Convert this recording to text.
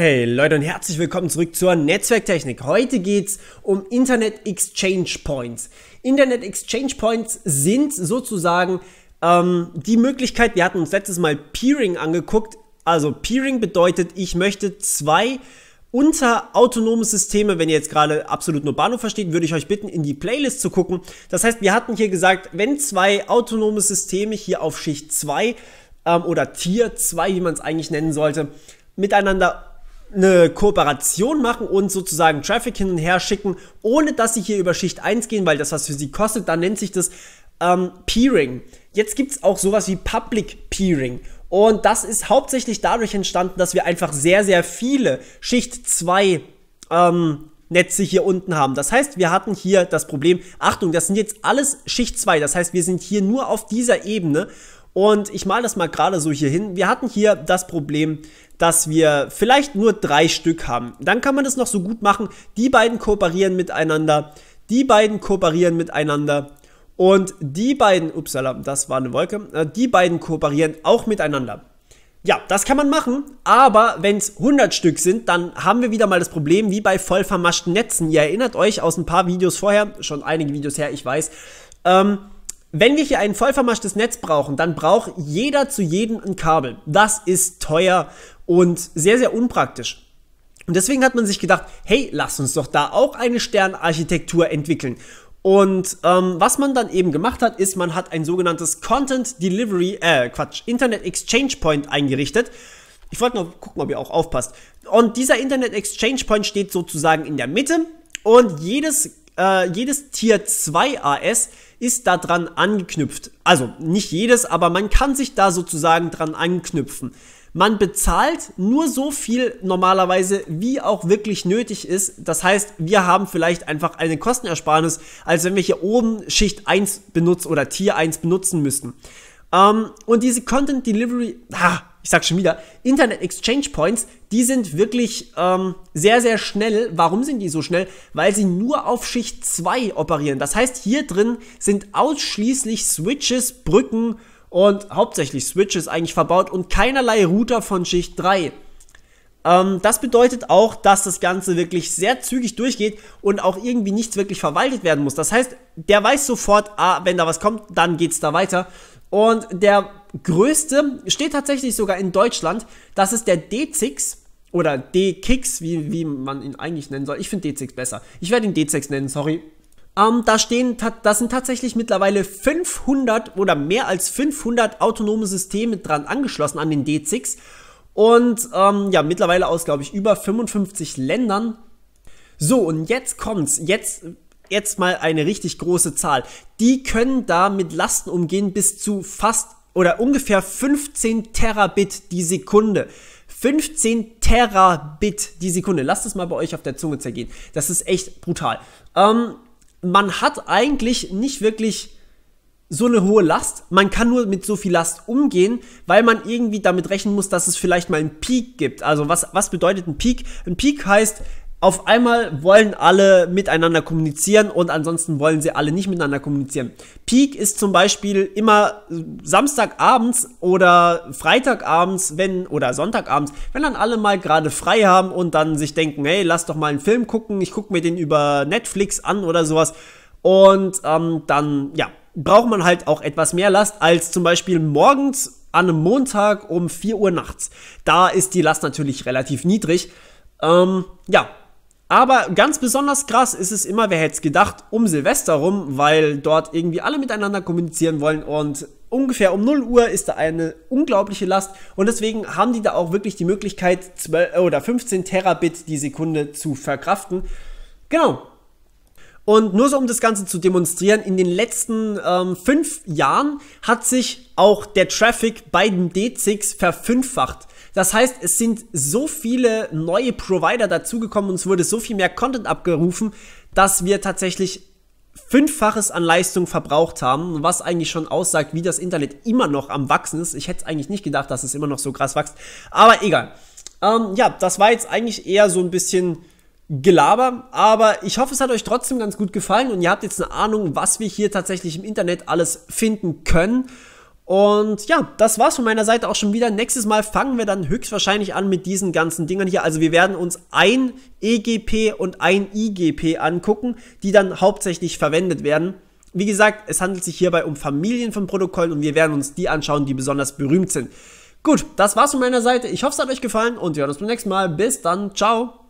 Hey Leute und herzlich willkommen zurück zur Netzwerktechnik. Heute geht es um Internet Exchange Points. Internet Exchange Points sind sozusagen ähm, die Möglichkeit, wir hatten uns letztes Mal Peering angeguckt. Also Peering bedeutet, ich möchte zwei unter autonome Systeme, wenn ihr jetzt gerade absolut nur Bahnhof versteht, würde ich euch bitten, in die Playlist zu gucken. Das heißt, wir hatten hier gesagt, wenn zwei autonome Systeme hier auf Schicht 2 ähm, oder Tier 2, wie man es eigentlich nennen sollte, miteinander eine Kooperation machen und sozusagen Traffic hin und her schicken, ohne dass sie hier über Schicht 1 gehen, weil das was für sie kostet, dann nennt sich das ähm, Peering. Jetzt gibt es auch sowas wie Public Peering. Und das ist hauptsächlich dadurch entstanden, dass wir einfach sehr, sehr viele Schicht 2 ähm, Netze hier unten haben. Das heißt, wir hatten hier das Problem, Achtung, das sind jetzt alles Schicht 2, das heißt, wir sind hier nur auf dieser Ebene und ich male das mal gerade so hier hin. Wir hatten hier das Problem, dass wir vielleicht nur drei Stück haben. Dann kann man das noch so gut machen. Die beiden kooperieren miteinander. Die beiden kooperieren miteinander. Und die beiden, upsala, das war eine Wolke. Äh, die beiden kooperieren auch miteinander. Ja, das kann man machen, aber wenn es 100 Stück sind, dann haben wir wieder mal das Problem wie bei voll vermaschten Netzen. Ihr erinnert euch aus ein paar Videos vorher, schon einige Videos her, ich weiß, ähm, wenn wir hier ein vollvermaschtes Netz brauchen, dann braucht jeder zu jedem ein Kabel. Das ist teuer und sehr, sehr unpraktisch. Und deswegen hat man sich gedacht, hey, lass uns doch da auch eine Sternarchitektur entwickeln. Und ähm, was man dann eben gemacht hat, ist, man hat ein sogenanntes Content Delivery, äh, Quatsch, Internet Exchange Point eingerichtet. Ich wollte noch gucken, ob ihr auch aufpasst. Und dieser Internet Exchange Point steht sozusagen in der Mitte und jedes äh, jedes Tier 2 AS ist daran angeknüpft. Also nicht jedes, aber man kann sich da sozusagen dran anknüpfen. Man bezahlt nur so viel normalerweise, wie auch wirklich nötig ist. Das heißt, wir haben vielleicht einfach eine Kostenersparnis, als wenn wir hier oben Schicht 1 benutzen oder Tier 1 benutzen müssten. Ähm, und diese Content Delivery, ha, ich sag schon wieder, Internet Exchange Points, die sind wirklich ähm, sehr, sehr schnell. Warum sind die so schnell? Weil sie nur auf Schicht 2 operieren. Das heißt, hier drin sind ausschließlich Switches, Brücken und hauptsächlich Switches eigentlich verbaut und keinerlei Router von Schicht 3 ähm, das bedeutet auch, dass das Ganze wirklich sehr zügig durchgeht und auch irgendwie nichts wirklich verwaltet werden muss. Das heißt, der weiß sofort, ah, wenn da was kommt, dann geht's da weiter. Und der größte steht tatsächlich sogar in Deutschland. Das ist der D6 oder D-Kicks, wie, wie man ihn eigentlich nennen soll. Ich finde D6 besser. Ich werde ihn D6 nennen, sorry. Ähm, da stehen, da sind tatsächlich mittlerweile 500 oder mehr als 500 autonome Systeme dran angeschlossen an den D6. Und ähm, ja, mittlerweile aus, glaube ich, über 55 Ländern. So, und jetzt kommt's. Jetzt jetzt mal eine richtig große Zahl. Die können da mit Lasten umgehen bis zu fast oder ungefähr 15 Terabit die Sekunde. 15 Terabit die Sekunde. Lasst es mal bei euch auf der Zunge zergehen. Das ist echt brutal. Ähm, man hat eigentlich nicht wirklich so eine hohe Last. Man kann nur mit so viel Last umgehen, weil man irgendwie damit rechnen muss, dass es vielleicht mal einen Peak gibt. Also was, was bedeutet ein Peak? Ein Peak heißt, auf einmal wollen alle miteinander kommunizieren und ansonsten wollen sie alle nicht miteinander kommunizieren. Peak ist zum Beispiel immer Samstagabends oder Freitagabends, wenn oder Sonntagabends, wenn dann alle mal gerade frei haben und dann sich denken, hey, lass doch mal einen Film gucken, ich gucke mir den über Netflix an oder sowas. Und ähm, dann, ja, braucht man halt auch etwas mehr Last als zum Beispiel morgens an einem Montag um 4 Uhr nachts. Da ist die Last natürlich relativ niedrig. Ähm, ja, aber ganz besonders krass ist es immer, wer hätte es gedacht, um Silvester rum, weil dort irgendwie alle miteinander kommunizieren wollen und ungefähr um 0 Uhr ist da eine unglaubliche Last und deswegen haben die da auch wirklich die Möglichkeit 12 äh, oder 15 Terabit die Sekunde zu verkraften. Genau, und nur so, um das Ganze zu demonstrieren, in den letzten ähm, fünf Jahren hat sich auch der Traffic bei den D6 verfünffacht. Das heißt, es sind so viele neue Provider dazugekommen und es wurde so viel mehr Content abgerufen, dass wir tatsächlich Fünffaches an Leistung verbraucht haben, was eigentlich schon aussagt, wie das Internet immer noch am Wachsen ist. Ich hätte es eigentlich nicht gedacht, dass es immer noch so krass wächst, aber egal. Ähm, ja, das war jetzt eigentlich eher so ein bisschen Gelaber, aber ich hoffe, es hat euch trotzdem ganz gut gefallen und ihr habt jetzt eine Ahnung, was wir hier tatsächlich im Internet alles finden können. Und ja, das war's von meiner Seite auch schon wieder. Nächstes Mal fangen wir dann höchstwahrscheinlich an mit diesen ganzen Dingern hier. Also wir werden uns ein EGP und ein IGP angucken, die dann hauptsächlich verwendet werden. Wie gesagt, es handelt sich hierbei um Familien von Protokollen und wir werden uns die anschauen, die besonders berühmt sind. Gut, das war's von meiner Seite. Ich hoffe, es hat euch gefallen und wir hören uns beim nächsten Mal. Bis dann, ciao.